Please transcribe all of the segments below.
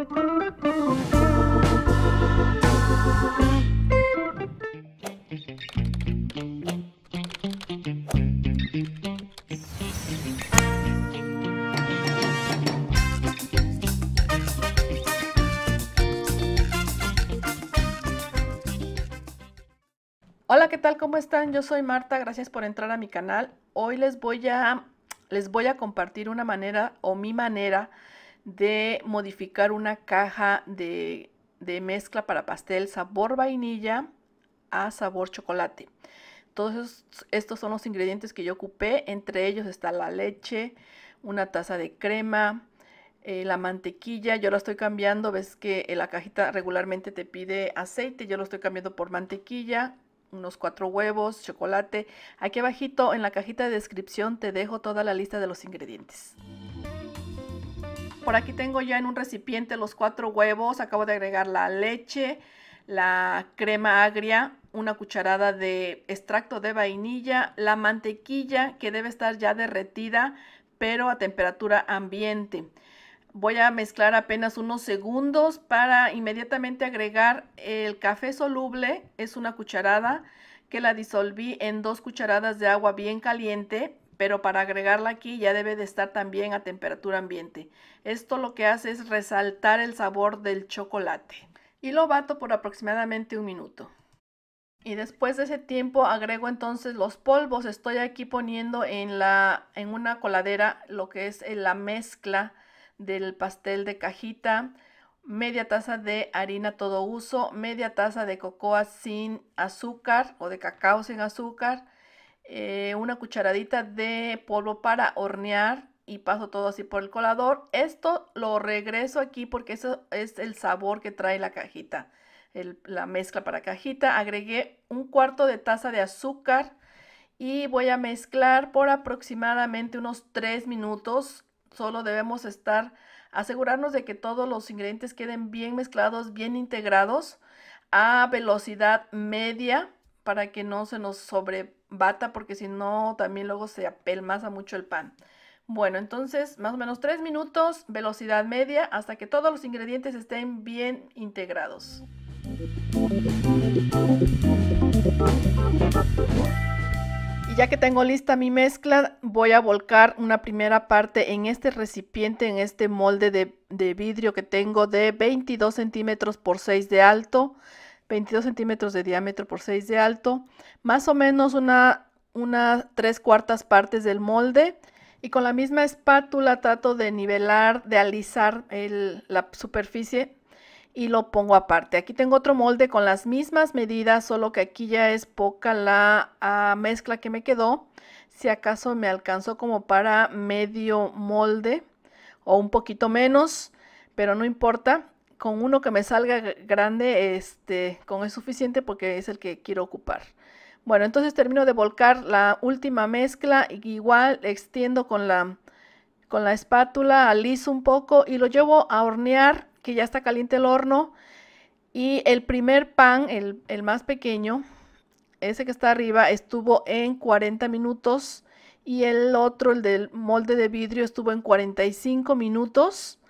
Hola, ¿qué tal? ¿Cómo están? Yo soy Marta, gracias por entrar a mi canal. Hoy les voy a les voy a compartir una manera o mi manera de modificar una caja de, de mezcla para pastel sabor vainilla a sabor chocolate. Todos estos, son los ingredientes que yo ocupé. Entre ellos está la leche, una taza de crema, eh, la mantequilla. Yo la estoy cambiando. Ves que la cajita regularmente te pide aceite. Yo lo estoy cambiando por mantequilla, unos cuatro huevos, chocolate. Aquí abajito en la cajita de descripción te dejo toda la lista de los ingredientes. Por aquí tengo ya en un recipiente los cuatro huevos. Acabo de agregar la leche, la crema agria, una cucharada de extracto de vainilla, la mantequilla que debe estar ya derretida, pero a temperatura ambiente. Voy a mezclar apenas unos segundos para inmediatamente agregar el café soluble, es una cucharada que la disolví en dos cucharadas de agua bien caliente pero para agregarla aquí ya debe de estar también a temperatura ambiente. Esto lo que hace es resaltar el sabor del chocolate. Y lo bato por aproximadamente un minuto. Y después de ese tiempo agrego entonces los polvos. Estoy aquí poniendo en, una coladera lo que es eh, la mezcla del pastel de cajita, media taza de harina todo uso, media taza de cocoa sin azúcar o de cacao sin azúcar, eh, una cucharadita de polvo para hornear y paso todo así por el colador. Esto lo regreso aquí porque eso es el sabor que trae la cajita, la mezcla para cajita. Agregué un cuarto de taza de azúcar y voy a mezclar por aproximadamente unos 3 minutos. Solo debemos estar, asegurarnos de que todos los ingredientes queden bien mezclados, bien integrados a velocidad media para que no se nos sobre bata porque si no también luego se apelmaza mucho el pan. Bueno, entonces más o menos 3 minutos, velocidad media, hasta que todos los ingredientes estén bien integrados. Y ya que tengo lista mi mezcla, voy a volcar una primera parte en este recipiente, en este molde de, de vidrio que tengo de 22 centímetros por 6 de alto. 22 centímetros de diámetro por 6 de alto, más o menos una, una tres cuartas partes del molde y con la misma espátula trato de nivelar, de alisar la superficie y lo pongo aparte. Aquí tengo otro molde con las mismas medidas, solo que aquí ya es poca la ah, mezcla que me quedó. Si acaso me alcanzó como para medio molde o un poquito menos, pero no importa con uno que me salga grande, este, con es suficiente porque es el que quiero ocupar. Bueno, entonces termino de volcar la última mezcla, igual extiendo con la, con la espátula, aliso un poco y lo llevo a hornear, que ya está caliente el horno. Y el primer pan, el, el más pequeño, ese que está arriba, estuvo en 40 minutos y el otro, el del molde de vidrio, estuvo en 45 minutos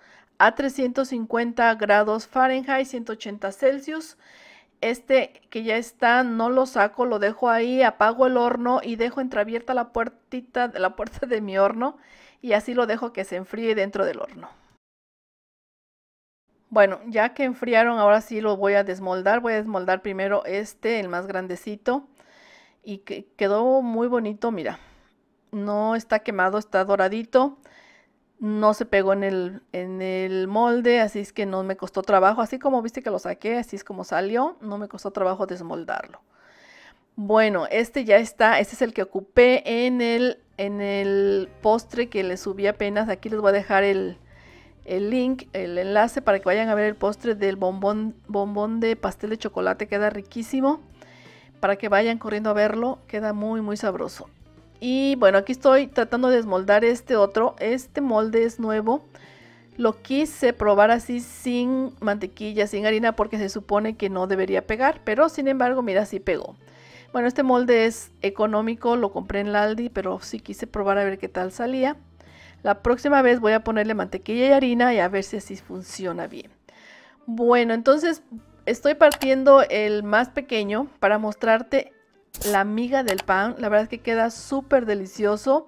a 350 grados Fahrenheit, 180 Celsius. Este que ya está, no lo saco, lo dejo ahí, apago el horno y dejo entreabierta la puertita, la puerta de mi horno y así lo dejo que se enfríe dentro del horno. Bueno, ya que enfriaron, ahora sí lo voy a desmoldar. Voy a desmoldar primero este, el más grandecito. Y que quedó muy bonito, mira. No está quemado, está doradito no se pegó en el, molde, así es que no me costó trabajo. Así como viste que lo saqué, así es como salió, no me costó trabajo desmoldarlo. Bueno, este ya está, este es el que ocupé en el, en el postre que le subí apenas. Aquí les voy a dejar el, el link, el enlace para que vayan a ver el postre del bombón, bombón de pastel de chocolate, queda riquísimo. Para que vayan corriendo a verlo, queda muy muy sabroso. Y bueno, aquí estoy tratando de desmoldar este otro. Este molde es nuevo. Lo quise probar así sin mantequilla, sin harina, porque se supone que no debería pegar. Pero sin embargo, mira, sí pegó. Bueno, este molde es económico, lo compré en Aldi, pero sí quise probar a ver qué tal salía. La próxima vez voy a ponerle mantequilla y harina y a ver si así funciona bien. Bueno, entonces estoy partiendo el más pequeño para mostrarte la miga del pan. La verdad es que queda súper delicioso.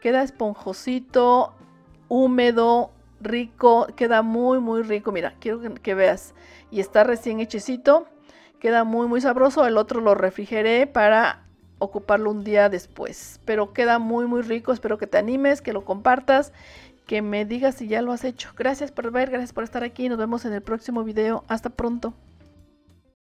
Queda esponjosito, húmedo, rico. Queda muy, muy rico. Mira, quiero que, que veas. Y está recién hechecito. Queda muy, muy sabroso. El otro lo refrigeré para ocuparlo un día después. Pero queda muy, muy rico. Espero que te animes, que lo compartas, que me digas si ya lo has hecho. Gracias por ver, gracias por estar aquí. Nos vemos en el próximo video. Hasta pronto.